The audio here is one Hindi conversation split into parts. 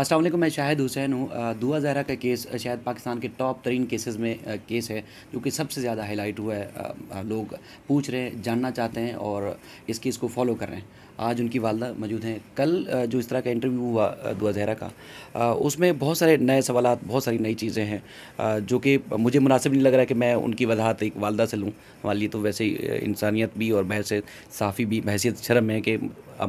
असल मैं शाहिद हुसैन हूँ दुआ जहरा का केस शायद पाकिस्तान के टॉप तरीन केसेस में केस है जो कि सबसे ज़्यादा हाईलाइट हुआ है लोग पूछ रहे हैं जानना चाहते हैं और इस केस को फॉलो कर रहे हैं आज उनकी वालदा मौजूद हैं कल जो इस तरह का इंटरव्यू हुआ दुआ जहरा का उसमें बहुत सारे नए सवाल बहुत सारी नई चीज़ें हैं जो कि मुझे मुनासिब नहीं लग रहा है कि मैं उनकी वजाहत एक वालदा से लूँ मान ली तो वैसे ही इंसानियत भी और बहस साफ़ी भी बहसीत शर्म है कि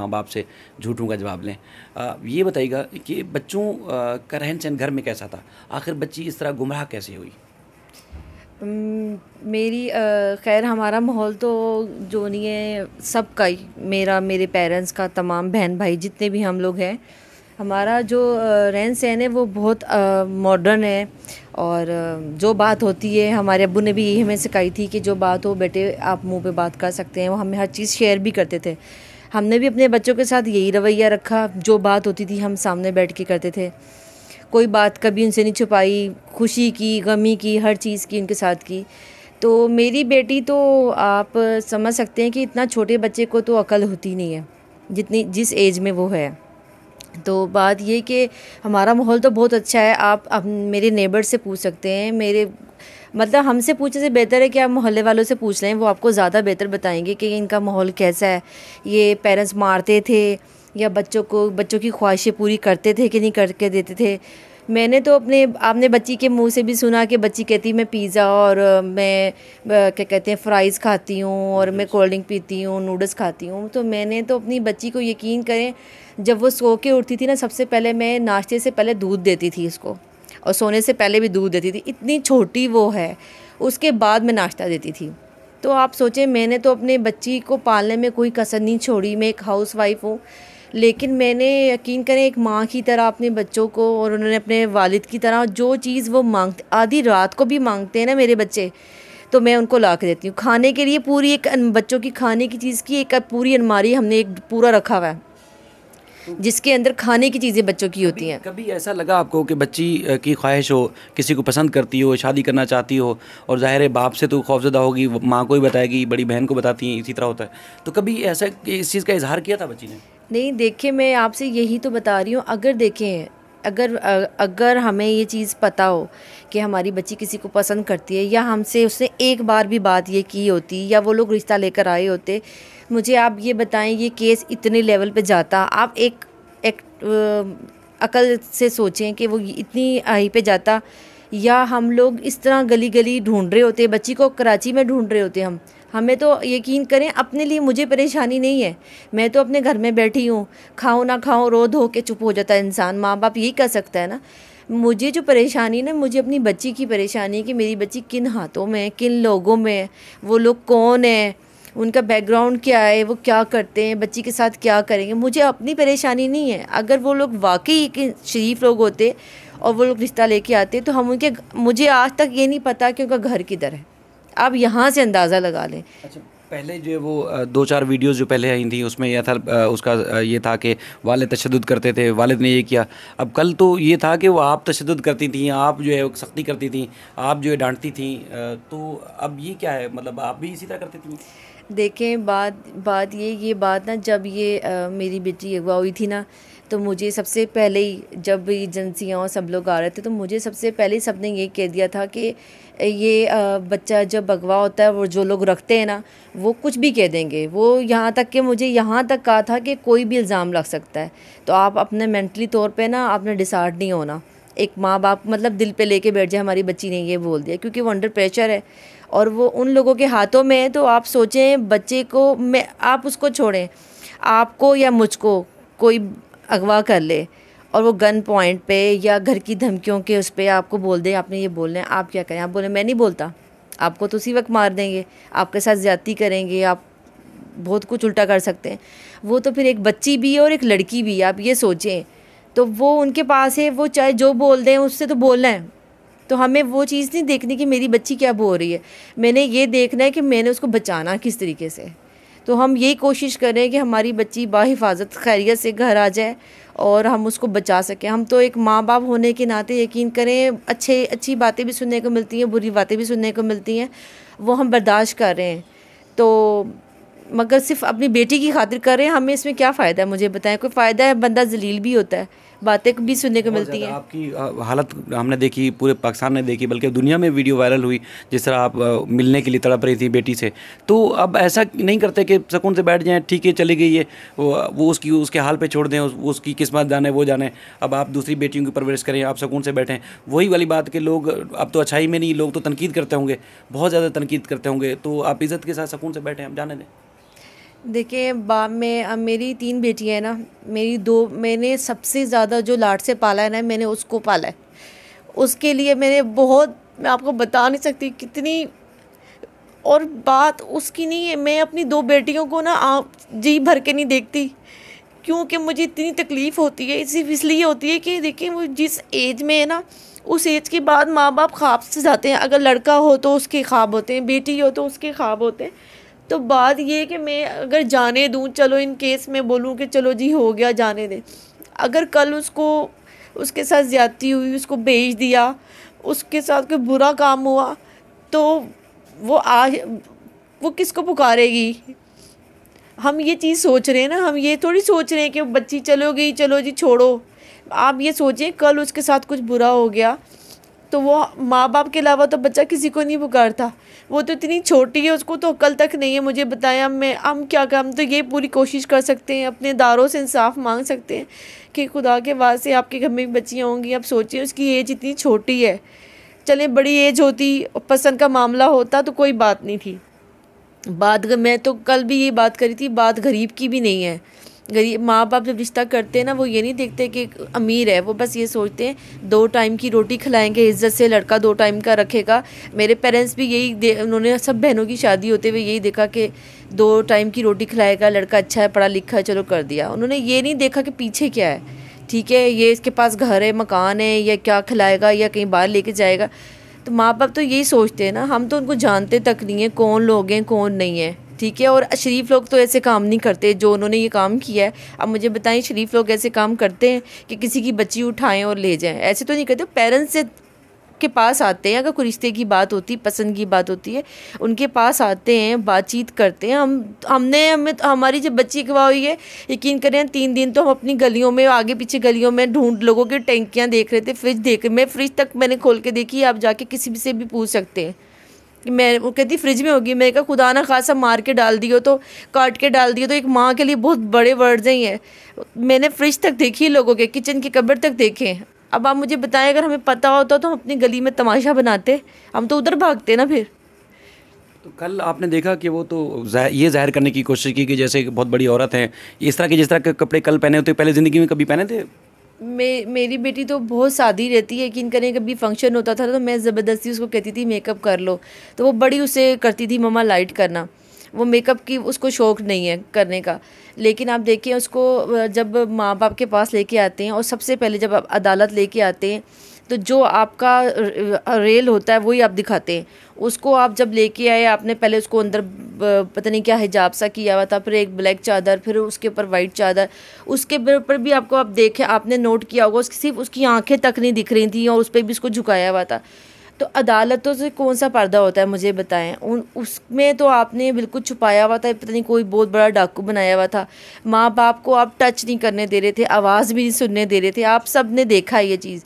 माँ बाप से झूठों का जवाब लें ये बताइएगा कि बच्चों का रहन सहन घर में कैसा था आखिर बच्ची इस तरह गुमराह कैसे हुई मेरी खैर हमारा माहौल तो जो नहीं है सब का ही मेरा मेरे पेरेंट्स का तमाम बहन भाई जितने भी हम लोग हैं हमारा जो रहन सहन है वो बहुत मॉडर्न है और जो बात होती है हमारे अबू ने भी यही हमें सिखाई थी कि जो बात हो बेटे आप मुंह पे बात कर सकते हैं वो हमें हर चीज़ शेयर भी करते थे हमने भी अपने बच्चों के साथ यही रवैया रखा जो बात होती थी हम सामने बैठ के करते थे कोई बात कभी उनसे नहीं छुपाई खुशी की गमी की हर चीज़ की उनके साथ की तो मेरी बेटी तो आप समझ सकते हैं कि इतना छोटे बच्चे को तो अकल होती नहीं है जितनी जिस एज में वो है तो बात ये कि हमारा माहौल तो बहुत अच्छा है आप, आप मेरे नेबर से पूछ सकते हैं मेरे मतलब हमसे पूछने से बेहतर है कि आप मोहल्ले वालों से पूछ लें वो आपको ज़्यादा बेहतर बताएंगे कि इनका माहौल कैसा है ये पेरेंट्स मारते थे या बच्चों को बच्चों की ख्वाहिशें पूरी करते थे कि नहीं करके देते थे मैंने तो अपने आपने बच्ची के मुंह से भी सुना कि बच्ची कहती मैं पिज़्ज़ा और मैं क्या कहते हैं फ़्राइज़ खाती हूँ और मैं कोल्ड ड्रिंक पीती हूँ नूडल्स खाती हूँ तो मैंने तो अपनी बच्ची को यकीन करें जब वो सो के उठती थी ना सबसे पहले मैं नाश्ते से पहले दूध देती थी उसको और सोने से पहले भी दूध देती थी इतनी छोटी वो है उसके बाद मैं नाश्ता देती थी तो आप सोचें मैंने तो अपने बच्ची को पालने में कोई कसर नहीं छोड़ी मैं एक हाउस वाइफ हूँ लेकिन मैंने यकीन करें एक माँ की तरह अपने बच्चों को और उन्होंने अपने वालिद की तरह जो चीज़ वो मांगते आधी रात को भी मांगते हैं ना मेरे बच्चे तो मैं उनको ला के देती हूँ खाने के लिए पूरी एक बच्चों की खाने की चीज़ की एक पूरी अलमारी हमने एक पूरा रखा हुआ है जिसके अंदर खाने की चीज़ें बच्चों की होती हैं कभी ऐसा लगा आपको कि बच्ची की ख्वाहिश हो किसी को पसंद करती हो शादी करना चाहती हो और ज़ाहिर है बाप से तो खौफजदा होगी माँ को ही बताएगी बड़ी बहन को बताती हैं इसी तरह होता है तो कभी ऐसा इस चीज़ का इजहार किया था बच्ची ने नहीं देखिए मैं आपसे यही तो बता रही हूँ अगर देखें अगर अगर हमें ये चीज़ पता हो कि हमारी बच्ची किसी को पसंद करती है या हमसे उसने एक बार भी बात ये की होती या वो लोग रिश्ता लेकर आए होते मुझे आप ये बताएं ये केस इतने लेवल पे जाता आप एक एक अकल से सोचें कि वो इतनी आई पे जाता या हम लोग इस तरह गली गली ढूंढ रहे होते बच्ची को कराची में ढूंढ रहे होते हम हमें तो यकीन करें अपने लिए मुझे परेशानी नहीं है मैं तो अपने घर में बैठी हूँ खाओ ना खाओ रो धो के चुप हो जाता है इंसान माँ बाप यही कर सकता है ना मुझे जो परेशानी ना मुझे अपनी बच्ची की परेशानी है कि मेरी बच्ची किन हाथों में किन लोगों में वो लोग कौन है उनका बैकग्राउंड क्या है वो क्या करते हैं बच्ची के साथ क्या करेंगे मुझे अपनी परेशानी नहीं है अगर वो लोग वाकई एक शरीफ लोग होते और वो लोग रिश्ता लेके आते तो हम उनके मुझे आज तक ये नहीं पता कि उनका घर किधर है आप यहाँ से अंदाज़ा लगा लें अच्छा पहले जो है वो दो चार वीडियोस जो पहले आई थी उसमें यह था उसका ये था कि वालद तशद करते थे वालद ने ये किया अब कल तो ये था कि वो आप तशद करती थी आप जो है सख्ती करती थी आप जो है डांटती थी तो अब ये क्या है मतलब आप भी इसी तरह करती थी देखें बात बात ये ये बात ना जब ये आ, मेरी बेटी अगवा हुई थी ना तो मुझे सबसे पहले ही जब एजेंसियाँ और सब लोग आ रहे थे तो मुझे सबसे पहले सब ने ये कह दिया था कि ये आ, बच्चा जब अगवा होता है वो जो लोग रखते हैं ना वो कुछ भी कह देंगे वो यहाँ तक कि मुझे यहाँ तक कहा था कि कोई भी इल्ज़ाम लग सकता है तो आप अपने मेंटली तौर पे ना आपने डिसार्ड नहीं होना एक माँ बाप मतलब दिल पे लेके बैठ जाए हमारी बच्ची ने ये बोल दिया क्योंकि वो अंडर प्रेशर है और वो उन लोगों के हाथों में है तो आप सोचें बच्चे को मैं आप उसको छोड़ें आपको या मुझको कोई अगवा कर ले और वो गन पॉइंट पे या घर की धमकियों के उस पर आपको बोल दें आपने ये बोलना है आप क्या करें आप बोलें मैं नहीं बोलता आपको तो उसी वक्त मार देंगे आपके साथ ज़्यादती करेंगे आप बहुत कुछ उल्टा कर सकते हैं वो तो फिर एक बच्ची भी है और एक लड़की भी है आप ये सोचें तो वो उनके पास है वो चाहे जो बोल दें उससे तो बोलना है तो हमें वो चीज़ नहीं देखनी कि मेरी बच्ची क्या बोल रही है मैंने ये देखना है कि मैंने उसको बचाना किस तरीके से तो हम यही कोशिश कर रहे हैं कि हमारी बच्ची बाहिफाजत खैरियत से घर आ जाए और हम उसको बचा सकें हम तो एक माँ बाप होने के नाते यकीन करें अच्छे अच्छी बातें भी सुनने को मिलती हैं बुरी बातें भी सुनने को मिलती हैं वो हम बर्दाश्त कर रहे हैं तो मगर सिर्फ अपनी बेटी की खातिर कर रहे हैं हमें इसमें क्या फ़ायदा है मुझे बताएं कोई फ़ायदा है बंदा जलील भी होता है बातें भी सुनने को मिलती हैं आपकी हालत हमने देखी पूरे पाकिस्तान ने देखी बल्कि दुनिया में वीडियो वायरल हुई जिस तरह आप मिलने के लिए तड़प रही थी बेटी से तो अब ऐसा नहीं करते कि सकून से बैठ जाएँ ठीक है चली गई है वो उसकी उसके हाल पर छोड़ दें उसकी किस्मत जाने वो जाने अब आप दूसरी बेटियों की परवरिश करें आप सुकून से बैठें वही वाली बात कि लोग अब तो अच्छाई में नहीं लोग तो तनकीद करते होंगे बहुत ज़्यादा तनकीद करते होंगे तो आप इज़्ज़त के साथ सुकून से बैठें आप जाने दें देखिए बाप में अब मेरी तीन बेटियाँ हैं ना मेरी दो मैंने सबसे ज़्यादा जो लाट से पाला है ना मैंने उसको पाला है उसके लिए मैंने बहुत मैं आपको बता नहीं सकती कितनी और बात उसकी नहीं है मैं अपनी दो बेटियों को ना आप जी भर के नहीं देखती क्योंकि मुझे इतनी तकलीफ़ होती है सिर्फ इसलिए होती है कि देखिए वो जिस एज में है ना उस एज के बाद माँ बाप ख्वाब से जाते हैं अगर लड़का हो तो उसके ख्वाब होते हैं बेटी हो तो उसके ख्वाब होते हैं तो बात ये कि मैं अगर जाने दूँ चलो इन केस में बोलूँ कि चलो जी हो गया जाने दें अगर कल उसको उसके साथ ज़्यादती हुई उसको बेच दिया उसके साथ कोई बुरा काम हुआ तो वो आज वो किसको पुकारेगी हम ये चीज़ सोच रहे हैं ना हम ये थोड़ी सोच रहे हैं कि बच्ची चलो गई चलो जी छोड़ो आप ये सोचें कल उसके साथ कुछ बुरा हो गया तो वो माँ बाप के अलावा तो बच्चा किसी को नहीं पुकारता वो तो इतनी छोटी है उसको तो कल तक नहीं है मुझे बताया मैं हम क्या कर हम तो ये पूरी कोशिश कर सकते हैं अपने दारों से इंसाफ मांग सकते हैं कि खुदा के से आपके घर में बच्चियाँ होंगी आप सोचिए उसकी एज इतनी छोटी है चलें बड़ी एज होती पसंद का मामला होता तो कोई बात नहीं थी बात मैं तो कल भी ये बात करी थी बात गरीब की भी नहीं है गरीब माँ बाप जब रिश्ता करते हैं ना वो ये नहीं देखते कि अमीर है वो बस ये सोचते हैं दो टाइम की रोटी खिलाएंगे इज्जत से लड़का दो टाइम का रखेगा मेरे पेरेंट्स भी यही उन्होंने सब बहनों की शादी होते हुए यही देखा कि दो टाइम की रोटी खिलाएगा लड़का अच्छा है पढ़ा लिखा है चलो कर दिया उन्होंने ये नहीं देखा कि पीछे क्या है ठीक है ये इसके पास घर है मकान है या क्या खिलाएगा या कहीं बाहर लेके जाएगा तो माँ बाप तो यही सोचते हैं ना हम तो उनको जानते तक नहीं है कौन लोग हैं कौन नहीं है ठीक है और शरीफ लोग तो ऐसे काम नहीं करते जो उन्होंने ये काम किया है अब मुझे बताएं शरीफ लोग ऐसे काम करते हैं कि किसी की बच्ची उठाएं और ले जाएं ऐसे तो नहीं करते पेरेंट्स से के पास आते हैं अगर कोई रिश्ते की बात होती पसंद की बात होती है उनके पास आते हैं बातचीत करते हैं हम हमने हमें हमारी जब बच्ची अगवा हुई है यकीन करें तीन दिन तो हम अपनी गलियों में आगे पीछे गलियों में ढूंढ लोगों की टैंकियाँ देख रहे थे फ्रिज देख मैं फ्रिज तक मैंने खोल के देखी आप जाके किसी भी से भी पूछ सकते हैं मैं वो कहती फ्रिज में होगी मैंने कहा खुदा ना खासा मार के डाल दियो तो काट के डाल दियो तो एक माँ के लिए बहुत बड़े वर्ड्स ही हैं मैंने फ्रिज तक देखी लोगों के किचन की कब्र तक देखे अब आप मुझे बताएं अगर हमें पता होता तो हम अपनी गली में तमाशा बनाते हम तो उधर भागते ना फिर तो कल आपने देखा कि वो तो ये जाहिर करने की कोशिश की कि जैसे बहुत बड़ी औरत हैं इस तरह के जिस तरह के कपड़े कल पहने होते पहले ज़िंदगी में कभी पहने थे मे मेरी बेटी तो बहुत सादी रहती है यकीन करें कभी फंक्शन होता था तो मैं ज़बरदस्ती उसको कहती थी मेकअप कर लो तो वो बड़ी उसे करती थी ममा लाइट करना वो मेकअप की उसको शौक़ नहीं है करने का लेकिन आप देखिए उसको जब माँ बाप के पास लेके आते हैं और सबसे पहले जब आप अदालत लेके आते हैं तो जो आपका रेल होता है वही आप दिखाते हैं उसको आप जब लेके आए आपने पहले उसको अंदर पता नहीं क्या हिजाब सा किया हुआ था फिर एक ब्लैक चादर फिर उसके ऊपर वाइट चादर उसके ऊपर भी आपको आप देखें आपने नोट किया होगा उसकी सिर्फ उसकी आंखें तक नहीं दिख रही थी और उस पर भी उसको झुकाया हुआ था तो अदालतों से कौन सा पर्दा होता है मुझे बताएं उन उसमें तो आपने बिल्कुल छुपाया हुआ था पता नहीं कोई बहुत बड़ा डाकू बनाया हुआ था माँ बाप को आप टच नहीं करने दे रहे थे आवाज़ भी नहीं सुनने दे रहे थे आप सब ने देखा ये चीज़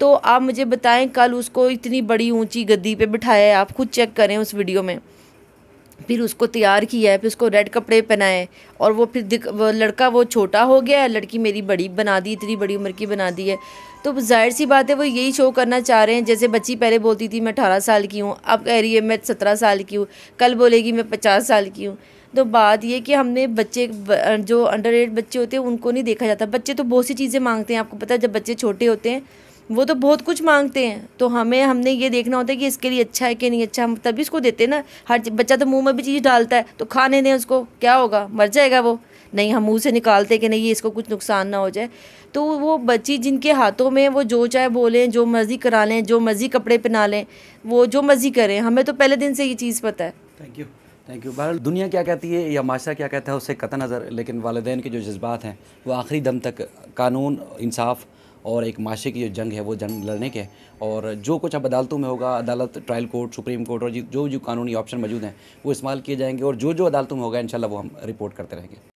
तो आप मुझे बताएं कल उसको इतनी बड़ी ऊंची गद्दी पे बिठाया है आप खुद चेक करें उस वीडियो में फिर उसको तैयार किया है फिर उसको रेड कपड़े पहनाए और वो फिर वो लड़का वो छोटा हो गया है लड़की मेरी बड़ी बना दी इतनी बड़ी उम्र की बना दी है तो जाहिर सी बात है वो यही शो करना चाह रहे हैं जैसे बच्ची पहले बोलती थी मैं अठारह साल की हूँ अब कह रही है मैं सत्रह साल की हूँ कल बोलेगी मैं पचास साल की हूँ तो बात यह कि हमने बच्चे जो अंडर एज बच्चे होते हैं उनको नहीं देखा जाता बच्चे तो बहुत सी चीज़ें मांगते हैं आपको पता है जब बच्चे छोटे होते हैं वो तो बहुत कुछ मांगते हैं तो हमें हमने ये देखना होता है कि इसके लिए अच्छा है कि नहीं अच्छा हम तभी इसको देते हैं ना हर बच्चा तो मुंह में भी चीज़ डालता है तो खाने दें उसको क्या होगा मर जाएगा वो नहीं हम मुंह से निकालते कि नहीं ये इसको कुछ नुकसान ना हो जाए तो वो बच्ची जिनके हाथों में वो जो चाहे बोलें जो मर्ज़ी करा लें जो मर्ज़ी कपड़े पहना लें वो जो मर्ज़ी करें हमें तो पहले दिन से ये चीज़ पता है थैंक यू थैंक यू बहर दुनिया क्या कहती है या माशा क्या कहता है उससे कत नज़र लेकिन वालदेन के जो जज्बात हैं वो आखिरी दम तक कानून इंसाफ और एक माशे की जो जंग है वो जंग लड़ने के और जो कुछ अब अदालतों में होगा अदालत ट्रायल कोर्ट सुप्रीम कोर्ट और जो जो कानूनी ऑप्शन मौजूद हैं वो इस्तेमाल किए जाएंगे और जो जो अदालतों में होगा इन वो हम रिपोर्ट करते रहेंगे